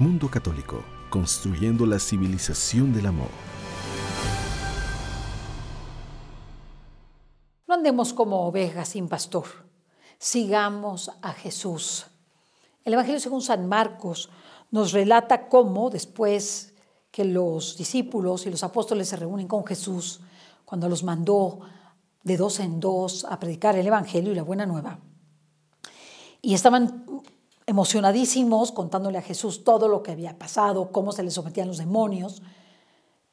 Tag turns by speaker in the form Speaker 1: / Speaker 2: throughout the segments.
Speaker 1: Mundo Católico, construyendo la civilización del amor. No andemos como ovejas sin pastor, sigamos a Jesús. El Evangelio según San Marcos nos relata cómo después que los discípulos y los apóstoles se reúnen con Jesús, cuando los mandó de dos en dos a predicar el Evangelio y la buena nueva, y estaban emocionadísimos contándole a Jesús todo lo que había pasado, cómo se le sometían los demonios,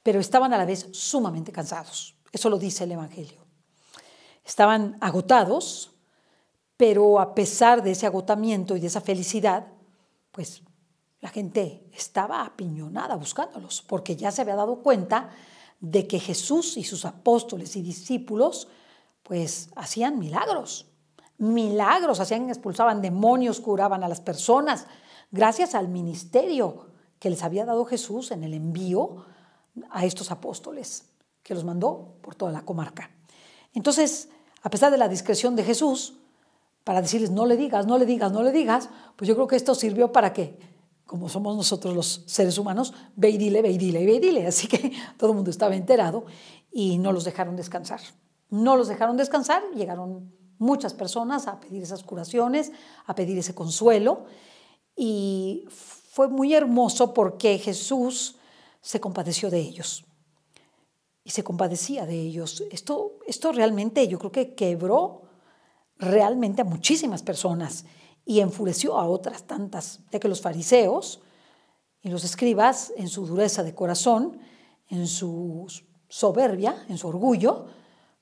Speaker 1: pero estaban a la vez sumamente cansados. Eso lo dice el Evangelio. Estaban agotados, pero a pesar de ese agotamiento y de esa felicidad, pues la gente estaba apiñonada buscándolos, porque ya se había dado cuenta de que Jesús y sus apóstoles y discípulos pues hacían milagros milagros, hacían, expulsaban demonios, curaban a las personas, gracias al ministerio que les había dado Jesús en el envío a estos apóstoles, que los mandó por toda la comarca. Entonces, a pesar de la discreción de Jesús, para decirles, no le digas, no le digas, no le digas, pues yo creo que esto sirvió para que, como somos nosotros los seres humanos, ve y dile, ve y dile, ve y dile. Así que todo el mundo estaba enterado y no los dejaron descansar. No los dejaron descansar, llegaron muchas personas a pedir esas curaciones, a pedir ese consuelo. Y fue muy hermoso porque Jesús se compadeció de ellos. Y se compadecía de ellos. Esto, esto realmente yo creo que quebró realmente a muchísimas personas y enfureció a otras tantas, ya que los fariseos y los escribas, en su dureza de corazón, en su soberbia, en su orgullo,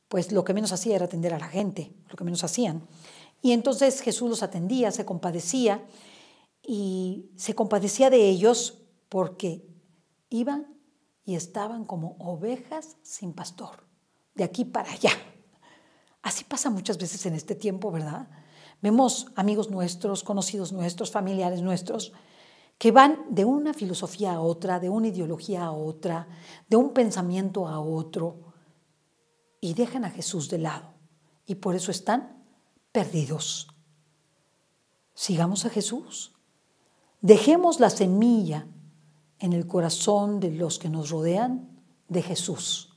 Speaker 1: pues lo que menos hacía era atender a la gente, lo que menos hacían. Y entonces Jesús los atendía, se compadecía y se compadecía de ellos porque iban y estaban como ovejas sin pastor, de aquí para allá. Así pasa muchas veces en este tiempo, ¿verdad? Vemos amigos nuestros, conocidos nuestros, familiares nuestros, que van de una filosofía a otra, de una ideología a otra, de un pensamiento a otro, y dejan a Jesús de lado y por eso están perdidos. Sigamos a Jesús. Dejemos la semilla en el corazón de los que nos rodean de Jesús.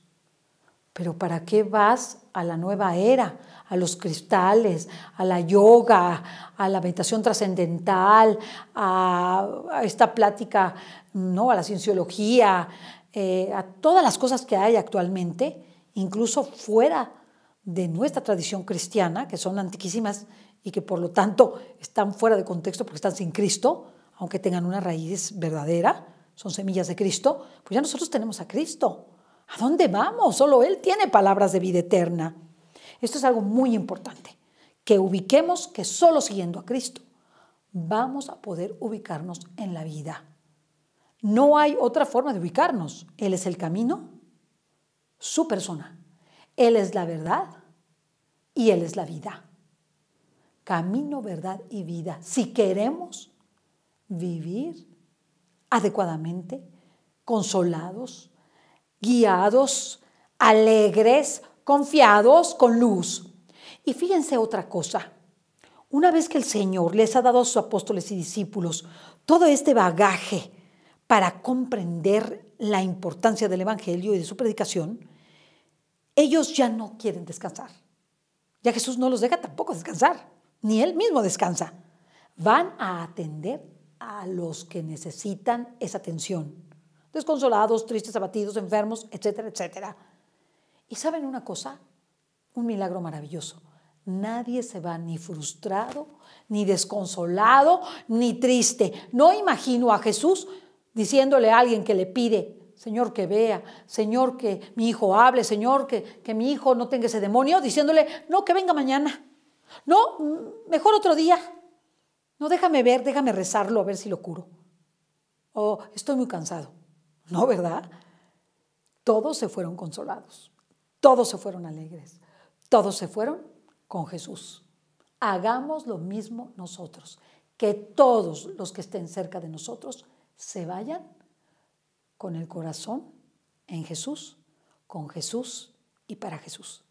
Speaker 1: Pero ¿para qué vas a la nueva era, a los cristales, a la yoga, a la meditación trascendental, a, esta plática, no, a la cienciología, eh, a todas las cosas que hay actualmente? incluso fuera de nuestra tradición cristiana, que son antiquísimas y que por lo tanto están fuera de contexto porque están sin Cristo, aunque tengan una raíz verdadera, son semillas de Cristo, pues ya nosotros tenemos a Cristo. ¿A dónde vamos? Solo Él tiene palabras de vida eterna. Esto es algo muy importante, que ubiquemos que solo siguiendo a Cristo vamos a poder ubicarnos en la vida. No hay otra forma de ubicarnos. Él es el camino, su persona. Él es la verdad y Él es la vida. Camino, verdad y vida. Si queremos vivir adecuadamente, consolados, guiados, alegres, confiados, con luz. Y fíjense otra cosa. Una vez que el Señor les ha dado a sus apóstoles y discípulos todo este bagaje para comprender la importancia del Evangelio y de su predicación, ellos ya no quieren descansar. Ya Jesús no los deja tampoco descansar, ni él mismo descansa. Van a atender a los que necesitan esa atención. Desconsolados, tristes, abatidos, enfermos, etcétera, etcétera. Y saben una cosa, un milagro maravilloso. Nadie se va ni frustrado, ni desconsolado, ni triste. No imagino a Jesús diciéndole a alguien que le pide, Señor, que vea, Señor, que mi hijo hable, Señor, que, mi hijo no tenga ese demonio, diciéndole, no, que venga mañana, no, mm, mejor otro día, no, déjame ver, déjame rezarlo a ver si lo curo. O oh, estoy muy cansado. No, ¿verdad? Todos se fueron consolados, todos se fueron alegres, todos se fueron con Jesús. Hagamos lo mismo nosotros, que todos los que estén cerca de nosotros se vayan con el corazón en Jesús, con Jesús y para Jesús.